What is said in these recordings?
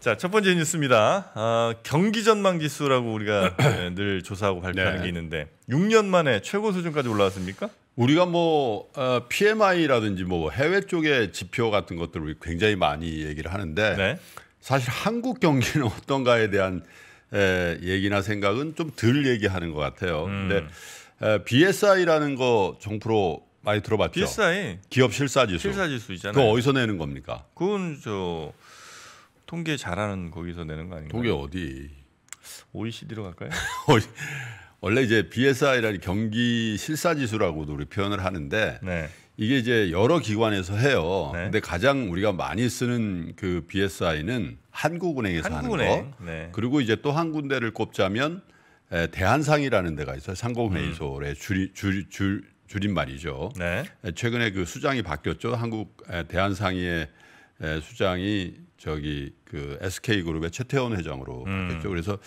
자, 첫 번째 뉴스입니다. 아, 경기 전망 지수라고 우리가 네, 늘 조사하고 발표하는 네. 게 있는데 6년 만에 최고 수준까지 올라왔습니까? 우리가 뭐 어, PMI라든지 뭐 해외 쪽의 지표 같은 것들을 굉장히 많이 얘기를 하는데 네. 사실 한국 경기는 어떤가에 대한 에, 얘기나 생각은 좀 덜 얘기하는 것 같아요. 음. 근데 에, BSI라는 거 정프로 많이 들어봤죠? BSI 기업 실사 지수. 실사 지수 있잖아요. 그거 어디서 내는 겁니까? 그건 저 통계 잘하는 거기서 내는 거 아닌가요? 통계 어디? OECD로 갈까요? 원래 이제 BSI라는 경기 실사 지수라고도 우리 표현을 하는데 네. 이게 이제 여러 기관에서 해요. 네. 근데 가장 우리가 많이 쓰는 그 BSI는 한국은행에서 한국은행. 하는 거. 네. 그리고 이제 또한 군데를 꼽자면 에, 대한상이라는 데가 있어요. 상공회의소의 음. 줄이 줄, 줄 줄임말이죠. 네. 최근에 그 수장이 바뀌었죠. 한국 대한상의의 수장이 저기 그 SK 그룹의 최태원 회장으로 음. 됐죠. 그래서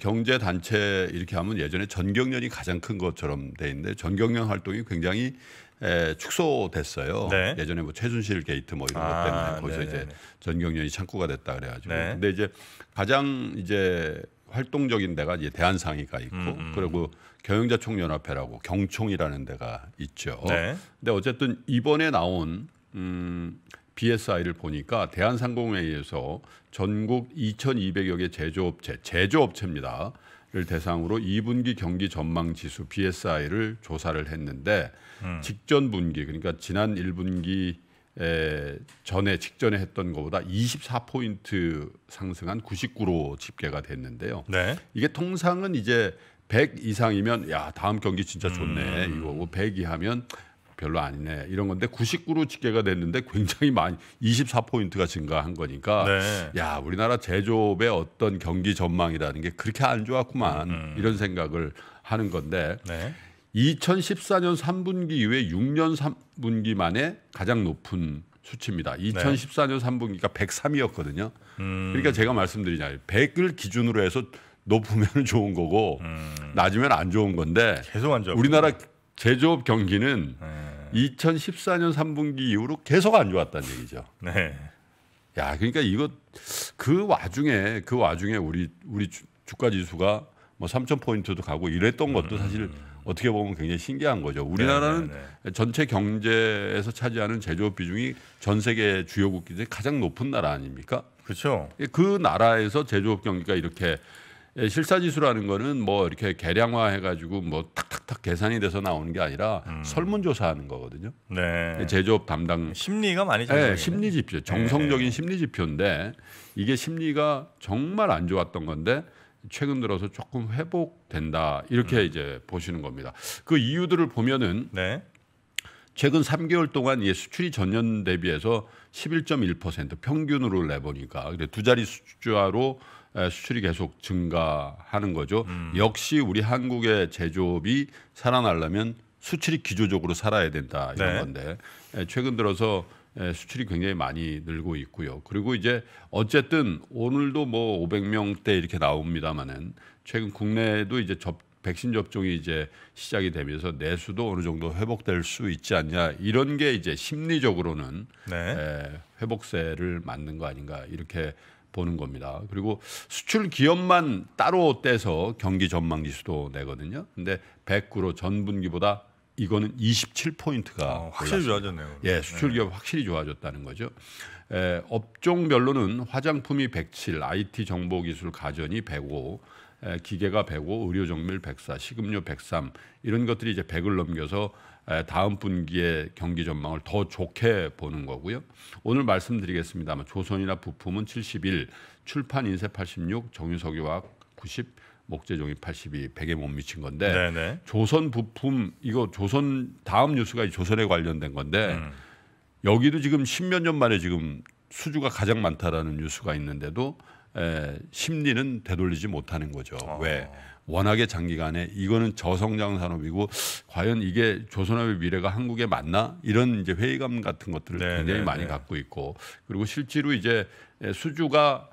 경제 단체 이렇게 하면 예전에 전경련이 가장 큰 것처럼 돼 있는데 전경련 활동이 굉장히 에, 축소됐어요. 네. 예전에 뭐 최순실 게이트 뭐 이런 것 아, 때문에 아, 거기서 네네. 이제 네, 네. 전경련이 창구가 됐다 그래가지고. 네. 근데 이제 가장 이제 활동적인 데가 이제 대한상의가 있고 음. 음. 그리고 경영자총연합회라고 경총이라는 데가 있죠. 네. 근데 어쨌든 이번에 나온 음, BSI를 보니까 대한상공회의에서 전국 2,200여 개 제조업체, 제조업체입니다. 를 대상으로 2분기 경기 전망 지수 BSI를 조사를 했는데 음. 직전 분기 그러니까 지난 1분기 에, 전에 직전에 했던 것보다 24포인트 상승한 99로 집계가 됐는데요. 네. 이게 통상은 이제 100 이상이면 야 다음 경기 진짜 좋네 음. 이거고 100 이하면 별로 아니네 이런 건데 99로 집계가 됐는데 굉장히 많이 24포인트가 증가한 거니까 네. 야 우리나라 제조업의 어떤 경기 전망이라는 게 그렇게 안 좋았구만 음. 음. 이런 생각을 하는 건데 네. 2014년 3분기 이후에 6년 3분기 만에 가장 높은 수치입니다. 2014년 3분기가 103이었거든요. 음. 그러니까 제가 말씀드리자 100을 기준으로 해서 높으면 좋은 거고 음. 낮으면 안 좋은 건데 계속 안 우리나라 제조업 경기는 네. 2014년 3분기 이후로 계속 안 좋았다는 얘기죠. 네. 야, 그러니까 이거 그 와중에 그 와중에 우리 우리 주가 지수가 뭐 3천 포인트도 가고 이랬던 것도 사실 음. 어떻게 보면 굉장히 신기한 거죠. 우리나라는 네네네. 네, 네. 전체 경제에서 차지하는 제조업 비중이 전 세계 주요국 중에 가장 높은 나라 아닙니까? 그렇죠. 예, 그 나라에서 제조업 경기가 이렇게 예, 실사지수라는 거는 뭐 이렇게 개량화해가지고 뭐탁 탁탁 계산이 돼서 나오는 게 아니라 음. 설문조사하는 거거든요. 네. 네 제조업 담당 심리가 많이 네, 심리 지표, 네. 정성적인 네. 심리 지표인데 이게 심리가 정말 안 좋았던 건데 최근 들어서 조금 회복된다 이렇게 음. 이제 보시는 겁니다. 그 이유들을 보면은 네. 최근 3개월 동안 예, 수출이 전년 대비해서 11.1% 평균으로 내보니까 두 자리 숫자로 수출이 계속 증가하는 거죠. 음. 역시 우리 한국의 제조업이 살아나려면 수출이 기조적으로 살아야 된다 이런 네. 건데 최근 들어서 수출이 굉장히 많이 늘고 있고요. 그리고 이제 어쨌든 오늘도 뭐 500명대 이렇게 나옵니다마는 최근 국내도 에 이제 접 백신 접종이 이제 시작이 되면서 내수도 어느 정도 회복될 수 있지 않냐 이런 게 이제 심리적으로는 네. 에, 회복세를 맞는 거 아닌가 이렇게 보는 겁니다. 그리고 수출 기업만 따로 떼서 경기 전망 지수도 내거든요. 근데 109로 0전 분기보다 이거는 27포인트가 어, 확실히 좋아졌네요. 예, 수출 기업 네. 확실히 좋아졌다는 거죠. 에, 업종별로는 화장품이 107, IT 정보기술 가전이 105, 에, 기계가 105, 의료정밀 104, 식음료 103 이런 것들이 이제 100을 넘겨서 에, 다음 분기에 경기 전망을 더 좋게 보는 거고요. 오늘 말씀드리겠습니다만 조선이나 부품은 71, 출판 인쇄 86, 정유석유학 90, 목재종이 82, 100에 못 미친 건데 네네. 조선 부품 이거 조선 다음 뉴스가 조선에 관련된 건데. 음. 여기도 지금 십몇 년 만에 지금 수주가 가장 많다라는 뉴스가 있는데도 에, 심리는 되돌리지 못하는 거죠. 아. 왜? 워낙에 장기간에 이거는 저성장 산업이고 과연 이게 조선업의 미래가 한국에 맞나 이런 이제 회의감 같은 것들을 네, 굉장히 네, 많이 네. 갖고 있고 그리고 실제로 이제 수주가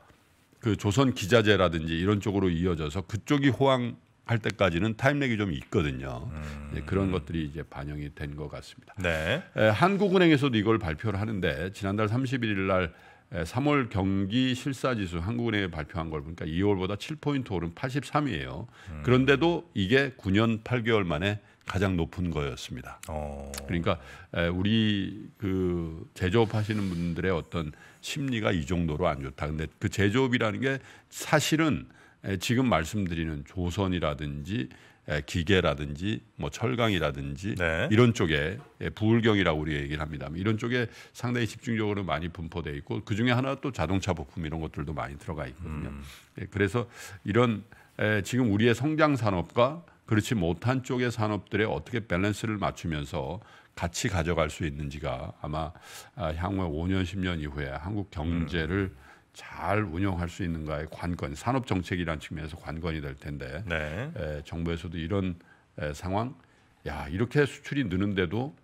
그 조선 기자재라든지 이런 쪽으로 이어져서 그쪽이 호황 할 때까지는 타임렉이 좀 있거든요. 음. 예, 그런 것들이 이제 반영이 된 것 같습니다. 네. 에, 예, 한국은행에서도 이걸 발표를 하는데 지난달 31일 날 3월 예, 경기 실사지수 한국은행이 발표한 걸 보니까 2월보다 7포인트 오른 83이에요. 음. 그런데도 이게 9년 8개월 만에 가장 높은 거였습니다. 어. 그러니까 우리 그 제조업 하시는 분들의 어떤 심리가 이 정도로 안 좋다. 근데 그 제조업이라는 게 사실은 지금 말씀드리는 조선이라든지 기계라든지 뭐 철강이라든지 네. 이런 쪽에 부울경이라고 우리 얘기를 합니다. 뭐 이런 쪽에 상당히 집중적으로 많이 분포돼 있고 그 중에 하나 또 자동차 부품 이런 것들도 많이 들어가 있거든요. 음. 예, 그래서 이런 지금 우리의 성장 산업과 그렇지 못한 쪽의 산업들에 어떻게 밸런스를 맞추면서 같이 가져갈 수 있는지가 아마 아, 향후 5년 10년 이후에 한국 경제를 음. 잘 운영할 수 있는가의 관건, 산업 정책이라는 측면에서 관건이 될 텐데 네. 에, 정부에서도 이런 에, 상황, 야 이렇게 수출이 느는데도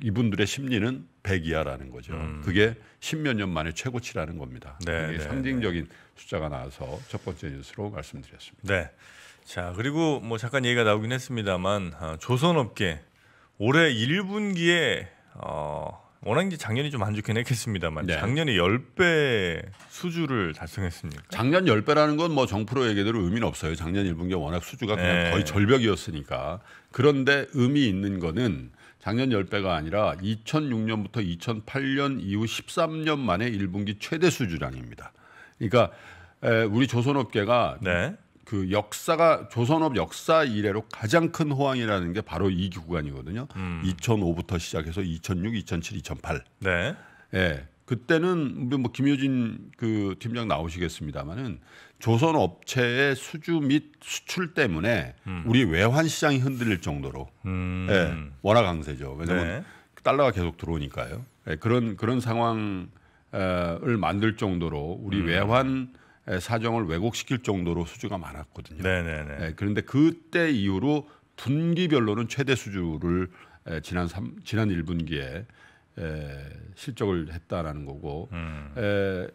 이분들의 심리는 100 이하라는 거죠. 음. 그게 십몇 년 만에 최고치라는 겁니다. 네, 이게 네, 상징적인 네. 숫자가 나와서 첫 번째 뉴스로 말씀드렸습니다. 네. 자 그리고 뭐 잠깐 얘기가 나오긴 했습니다만 아, 조선업계 올해 1분기에 어, 워낙 이제 작년이 좀 안 좋긴 했겠습니다만 네. 작년에 10배 수주를 달성했습니다 작년 10배라는 건 뭐 정프로 얘기대로 의미는 없어요. 작년 1분기 워낙 수주가 그냥 네. 거의 절벽이었으니까. 그런데 의미 있는 거는 작년 10배가 아니라 2006년부터 2008년 이후 13년 만에 1분기 최대 수주량입니다. 그러니까 우리 조선업계가 네. 그 역사가 조선업 역사 이래로 가장 큰 호황이라는 게 바로 이 구간이거든요. 음. 2005부터 시작해서 2006, 2007, 2008. 네. 예. 그때는 뭐 김효진 그 팀장 나오시겠습니다마는 조선 업체의 수주 및 수출 때문에 음. 우리 외환 시장이 흔들릴 정도로 음. 예, 워낙 강세죠. 왜냐하면 네. 달러가 계속 들어오니까요. 예, 그런 그런 상황을 만들 정도로 우리 음. 외환 사정을 왜곡시킬 정도로 수주가 많았거든요. 네네네. 네, 그런데 그때 이후로 분기별로는 최대 수주를 지난 3, 지난 1분기에 에, 실적을 했다라는 거고 음. 에,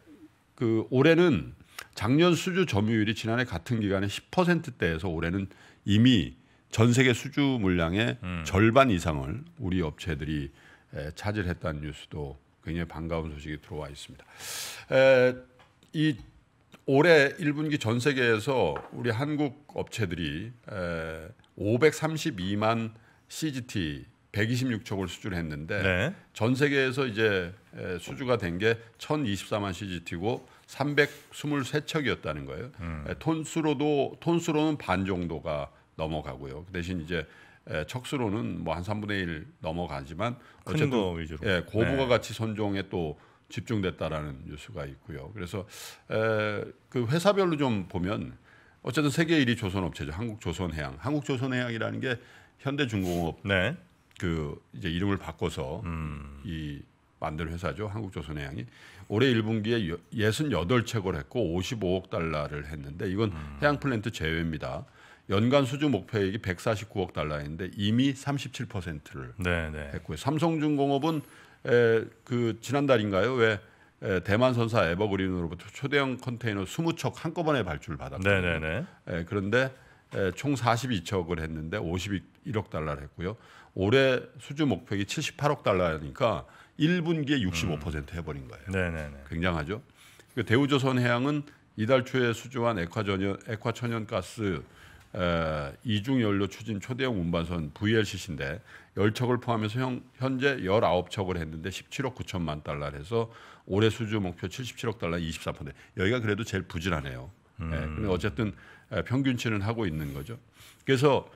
그 올해는 작년 수주 점유율이 지난해 같은 기간에 10%대에서 올해는 이미 전 세계 수주 물량의 음. 절반 이상을 우리 업체들이 에, 차지했다는 뉴스도 굉장히 반가운 소식이 들어와 있습니다. 에, 이 올해 1분기 전 세계에서 우리 한국 업체들이 532만 CGT 126척을 수주했는데 네. 전 세계에서 이제 수주가 된 게 1,024만 CGT고 323척이었다는 거예요. 음. 톤수로도 톤수로는 반 정도가 넘어가고요. 그 대신 이제 척수로는 뭐 한 3분의 1 넘어가지만 어쨌든 예, 고부가 네. 가치 선종에 또 집중됐다라는 뉴스가 있고요. 그래서 에, 그 회사별로 좀 보면 어쨌든 세계 1위 조선업체죠. 한국조선해양. 한국조선해양이라는 게 현대중공업 네. 그 이제 이름을 바꿔서 음. 이 만든 회사죠. 한국조선해양이 올해 1분기에 6 8채을 했고 55억 달러를 했는데 이건 음. 해양 플랜트 제외입니다. 연간 수주 목표액이 149억 달러인데 이미 37%를 네, 네. 했고요. 삼성중공업은 에, 그 지난달인가요? 왜 에, 대만 선사 에버그린으로부터 초대형 컨테이너 20척 한꺼번에 발주를 받았거든요. 네네네. 에, 그런데 에, 총 42척을 했는데 51억 달러를 했고요. 올해 수주 목표액이 78억 달러니까 1분기에 65% 음. 해버린 거예요. 네네네. 굉장하죠. 그 대우조선해양은 이달 초에 수주한 액화전연, 액화천연가스 이중연료 추진 초대형 운반선 VLCC인데 10척을 포함해서 형, 현재 19척을 했는데 17억 9천만 달러를 해서 올해 수주 목표 77억 달러 24%. 여기가 그래도 제일 부진하네요. 예, 음. 예, 근데 어쨌든 평균치는 하고 있는 거죠. 그래서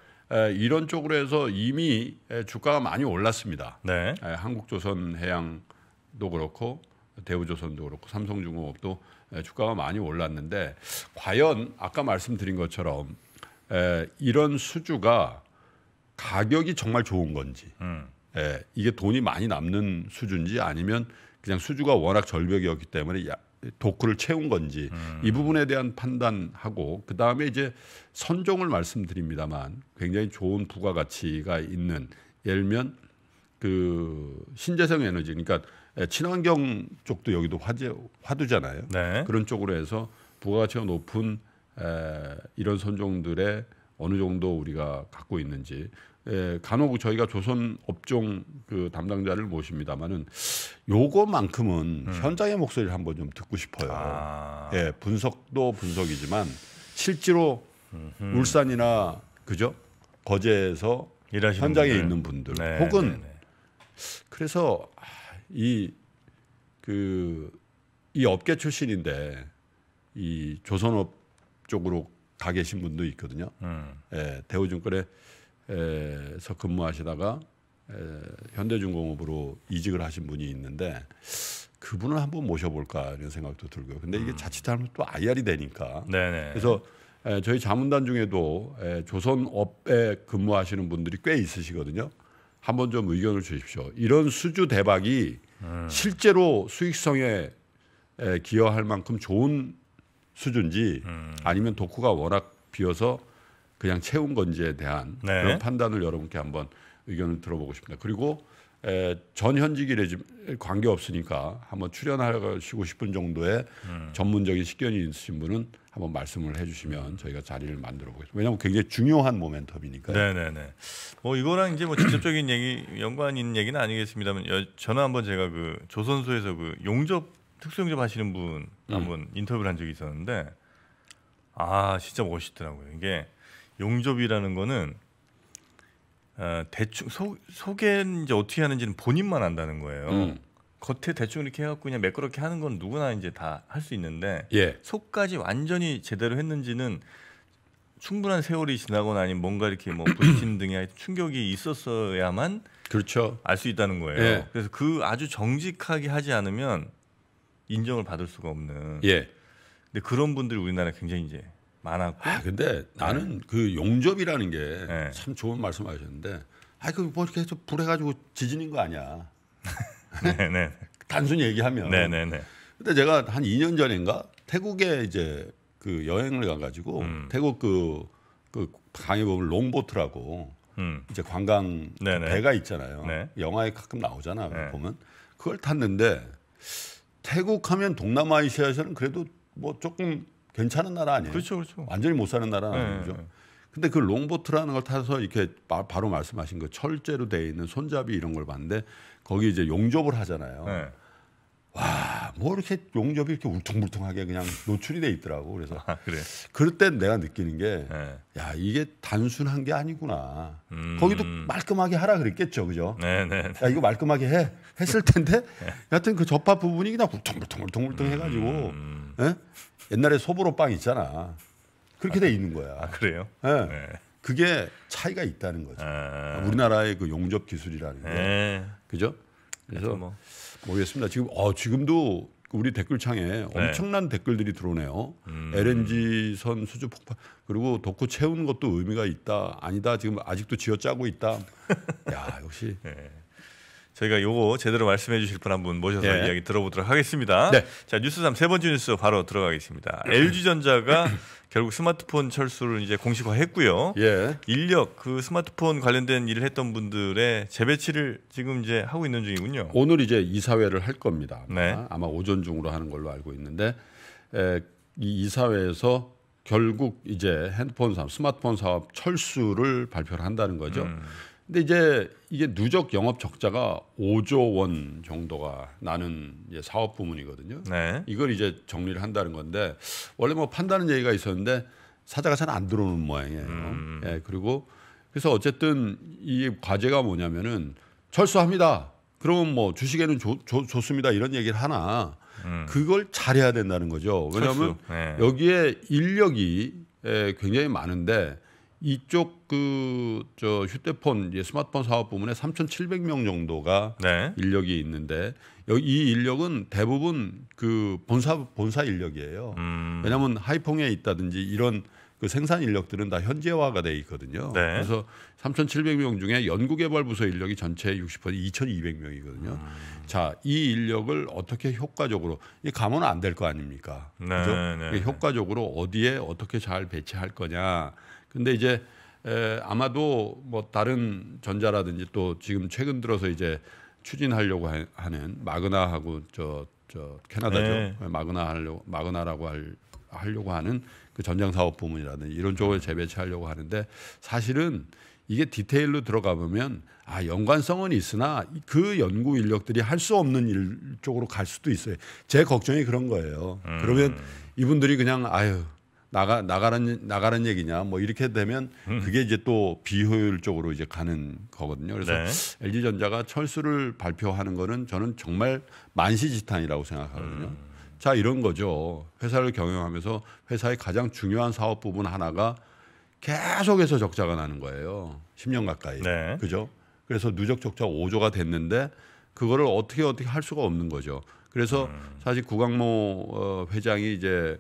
이런 쪽으로 해서 이미 주가가 많이 올랐습니다. 네. 한국조선해양도 그렇고 대우조선도 그렇고 삼성중공업도 주가가 많이 올랐는데 과연 아까 말씀드린 것처럼 에, 이런 수주가 가격이 정말 좋은 건지 음. 에, 이게 돈이 많이 남는 수준인지 아니면 그냥 수주가 워낙 절벽이었기 때문에 야, 도크를 채운 건지 음. 이 부분에 대한 판단하고 그 다음에 이제 선종을 말씀드립니다만 굉장히 좋은 부가가치가 있는 예를 들면 그 신재생 에너지 그러니까 친환경 쪽도 여기도 화재 화두잖아요. 네. 그런 쪽으로 해서 부가가치가 높은 에, 이런 선종들의 어느 정도 우리가 갖고 있는지 에, 간혹 저희가 조선 업종 그 담당자를 모십니다만은 요거만큼은 음. 현장의 목소리를 한번 좀 듣고 싶어요. 아. 예, 분석도 분석이지만 실제로 음흠. 울산이나 그죠 거제에서 현장에 분들. 있는 분들 네, 혹은 네, 네. 그래서 이 그이 그, 이 업계 출신인데 이 조선업 쪽으로 가 계신 분도 있거든요. 음. 예, 대우증권에서 근무하시다가 에, 현대중공업으로 이직을 하신 분이 있는데 그분을 한번 모셔볼까 이런 생각도 들고요. 근데 이게 음. 자칫하면 또 IR이 되니까. 네네. 그래서 에, 저희 자문단 중에도 에, 조선업에 근무하시는 분들이 꽤 있으시거든요. 한번 좀 의견을 주십시오. 이런 수주 대박이 음. 실제로 수익성에 기여할 만큼 좋은 수준지 음. 아니면 독후가 워낙 비어서 그냥 채운 건지에 대한 네. 그런 판단을 여러분께 한번 의견을 들어보고 싶습니다. 그리고 에, 전 현직일에 이 관계 없으니까 한번 출연하시고 싶은 정도의 음. 전문적인 식견이 있으신 분은 한번 말씀을 해주시면 음. 저희가 자리를 만들어 보겠습니다. 왜냐하면 굉장히 중요한 모멘텀이니까요. 네네네. 뭐 이거랑 이제 뭐 직접적인 얘기 연관 있는 얘기는 아니겠습니다만 여, 저는 한번 제가 그 조선소에서 그 용접 특수영접 하시는 분 음. 한번 음. 인터뷰를 한 적이 있었는데 아 진짜 멋있더라고요. 이게 용접이라는 거는 어, 대충 소, 소개 이제 어떻게 하는지는 본인만 안다는 거예요. 음. 겉에 대충 이렇게 해갖고 그냥 매끄럽게 하는 건 누구나 이제 다 할 수 있는데 예. 속까지 완전히 제대로 했는지는 충분한 세월이 지나거나 아니면 뭔가 이렇게 뭐 부딪힘 등의 충격이 있었어야만 그렇죠. 알 수 있다는 거예요. 예. 그래서 그 아주 정직하게 하지 않으면 인정을 받을 수가 없는. 예. 근데 그런 분들이 우리나라에 굉장히 이제 많았고. 아, 근데 나는 네. 그 용접이라는 게참 예. 네. 좋은 말씀하셨는데, 아, 그 뭐 이렇게 해서 불해가지고 지진인 거 아니야. 네네. 네. 단순히 얘기하면. 네네네. 네, 네. 근데 제가 한 2년 전인가 태국에 이제 그 여행을 가가지고 음. 태국 그, 그 강에 보면 롱보트라고 음. 이제 관광 네네. 배가 있잖아요. 네. 영화에 가끔 나오잖아 요 보면 그걸 탔는데 태국하면 동남아시아에서는 그래도 뭐 조금 괜찮은 나라 아니에요? 그렇죠, 그렇죠. 완전히 못 사는 나라 네, 아니죠. 네. 근데 그 롱보트라는 걸 타서 이렇게 바, 로 말씀하신 그 철제로 돼 있는 손잡이 이런 걸 봤는데 거기 이제 용접을 하잖아요. 네. 와뭐 이렇게 용접이 이렇게 울퉁불퉁하게 그냥 노출이 돼 있더라고. 그래서 아, 그래. 그럴 땐 내가 느끼는 게, 네. 야 이게 단순한 게 아니구나. 음. 거기도 말끔하게 하라 그랬겠죠, 그죠? 네, 네, 네. 야 이거 말끔하게 해 했을 텐데, 네. 여튼그 접합 부분이 그냥 울퉁불퉁울퉁불퉁 해가지고, 음. 예? 옛날에 소보로빵 있잖아. 그렇게 아, 돼 있는 거야. 아, 그래요? 예. 네. 그게 차이가 있다는 거죠. 아, 우리나라의 그 용접 기술이라는 게, 네. 그죠? 그래서 뭐. 모르겠습니다. 지금 어, 지금도 우리 댓글창에 네. 엄청난 댓글들이 들어오네요. 음. LNG 선 수주 폭발 그리고 독후 채운 것도 의미가 있다 아니다 지금 아직도 쥐어짜고 있다. 야 역시. 네. 저희가 요거 제대로 말씀해 주실 분 한 분 모셔서 네. 이야기 들어보도록 하겠습니다. 네. 자, 뉴스 3세 번째 뉴스 바로 들어가겠습니다. LG전자가 결국 스마트폰 철수를 이제 공식화했고요. 예. 인력 그 스마트폰 관련된 일을 했던 분들의 재배치를 지금 이제 하고 있는 중이군요. 오늘 이제 이사회를 할 겁니다. 아마, 네. 아마 오전 중으로 하는 걸로 알고 있는데 에, 이 이사회에서 결국 이제 핸드폰 사업, 스마트폰 사업 철수를 발표를 한다는 거죠. 음. 근데 이제 이게 누적 영업 적자가 5조 원 정도가 나는 이제 사업 부문이거든요. 네. 이걸 이제 정리를 한다는 건데 원래 뭐 판다는 얘기가 있었는데 사자가 잘 안 들어오는 모양이에요. 음. 예, 그리고 그래서 어쨌든 이 과제가 뭐냐면은 철수합니다. 그러면 뭐 주식에는 조, 조, 좋습니다 이런 얘기를 하나 음. 그걸 잘해야 된다는 거죠. 왜냐하면 네. 여기에 인력이 예, 굉장히 많은데 이쪽 그 저 휴대폰 이제 스마트폰 사업 부문에 3,700명 정도가 네. 인력이 있는데 이 인력은 대부분 그 본사 본사 인력이에요. 음. 왜냐하면 하이퐁에 있다든지 이런 그 생산 인력들은 다 현지화가 돼 있거든요. 네. 그래서 3,700명 중에 연구개발부서 인력이 전체 60% 2,200명이거든요. 음. 자, 이 인력을 어떻게 효과적으로 이 가면 안될 거 아닙니까? 네, 그죠? 네, 네, 효과적으로 어디에 어떻게 잘 배치할 거냐. 근데 이제 에, 아마도 뭐 다른 전자라든지 또 지금 최근 들어서 이제 추진하려고 하, 는 마그나하고 저, 저 캐나다죠 네. 네 마그나 하려고 마그나라고 할, 하려고 하는 그 전장 사업 부문이라든지 이런 쪽을 재배치하려고 하는데 사실은 이게 디테일로 들어가 보면 아 연관성은 있으나 그 연구 인력들이 할 수 없는 일 쪽으로 갈 수도 있어요. 제 걱정이 그런 거예요. 음. 그러면 이분들이 그냥 아유 나가 나가는 나가는 얘기냐 뭐 이렇게 되면 음. 그게 이제 또 비효율적으로 이제 가는 거거든요. 그래서 네. LG 전자가 철수를 발표하는 거는 저는 정말 만시지탄이라고 생각하거든요. 음. 자 이런 거죠. 회사를 경영하면서 회사의 가장 중요한 사업 부분 하나가 계속해서 적자가 나는 거예요. 10년 가까이. 네. 그죠? 그래서 누적 적자 5조가 됐는데 그거를 어떻게 어떻게 할 수가 없는 거죠. 그래서 음. 사실 구강모 어, 회장이 이제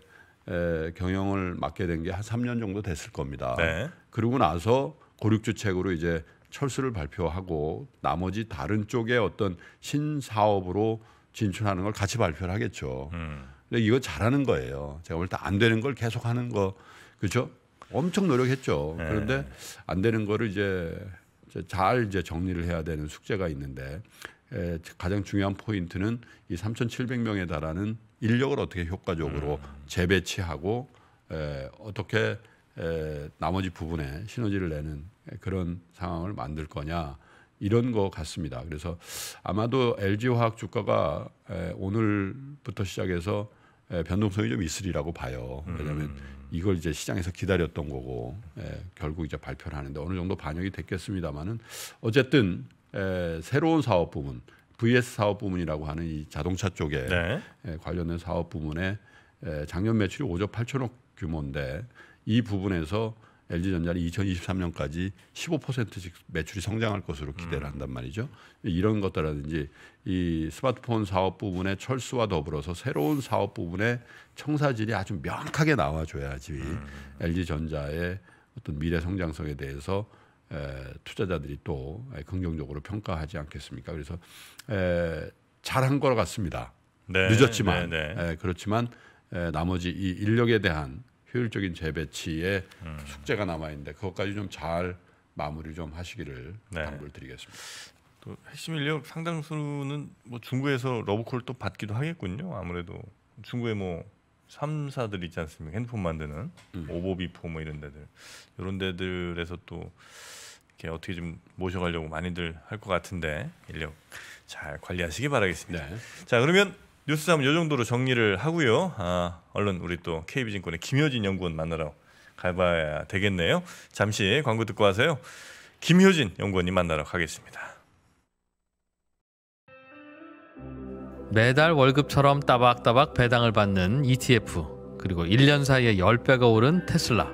에, 경영을 맡게 된 게 한 3년 정도 됐을 겁니다. 네. 그리고 나서 고륙주책으로 이제 철수를 발표하고 나머지 다른 쪽의 어떤 신사업으로 진출하는 걸 같이 발표를 하겠죠. 음. 근데 이거 잘하는 거예요. 제가 볼 때 안 되는 걸 계속 하는 거 그렇죠? 엄청 노력했죠. 네. 그런데 안 되는 거를 이제 잘 이제 정리를 해야 되는 숙제가 있는데 가장 중요한 포인트는 이 3,700명에 달하는 인력을 어떻게 효과적으로 음. 재배치하고 에, 어떻게 에, 나머지 부분에 시너지를 내는 그런 상황을 만들 거냐 이런 것 같습니다. 그래서 아마도 LG 화학 주가가 에, 오늘부터 시작해서 변동성이 좀 있으리라고 봐요. 왜냐하면 음. 이걸 이제 시장에서 기다렸던 거고 에, 결국 이제 발표를 하는데 어느 정도 반영이 됐겠습니다만은 어쨌든 에, 새로운 사업 부문 VS 사업 부문이라고 하는 이 자동차 쪽에 네. 에, 관련된 사업 부문에 에, 작년 매출이 5조 8천억 규모인데 이 부분에서 LG전자는 2023년까지 15%씩 매출이 성장할 것으로 기대를 음. 한단 말이죠. 이런 것들이라든지 이 스마트폰 사업 부분의 철수와 더불어서 새로운 사업 부분의 청사진이 아주 명확하게 나와줘야지 음. LG전자의 어떤 미래 성장성에 대해서 투자자들이 또 긍정적으로 평가하지 않겠습니까? 그래서 잘한 것 같습니다. 네, 늦었지만 네, 네. 그렇지만 나머지 이 인력에 대한 효율적인 재배치의 음. 숙제가 남아 있는데 그것까지 좀 잘 마무리 좀 하시기를 네. 당부를 드리겠습니다. 또 핵심 인력 상당수는 뭐 중국에서 러브콜 또 받기도 하겠군요. 아무래도 중국에 뭐 삼사들 있지 않습니까? 핸드폰 만드는 음. 오보비포 뭐 이런 데들 이런 데들에서 또 이렇게 어떻게 좀 모셔가려고 많이들 할 것 같은데 인력 잘 관리하시기 바라겠습니다. 네. 자 그러면 뉴스 삼은 요 정도로 정리를 하고요. 아, 얼른 우리 또 KB증권의 김효진 연구원 만나러 가봐야 되겠네요. 잠시 광고 듣고 와서요. 김효진 연구원님 만나러 가겠습니다. 매달 월급처럼 따박따박 배당을 받는 ETF 그리고 1년 사이에 10배가 오른 테슬라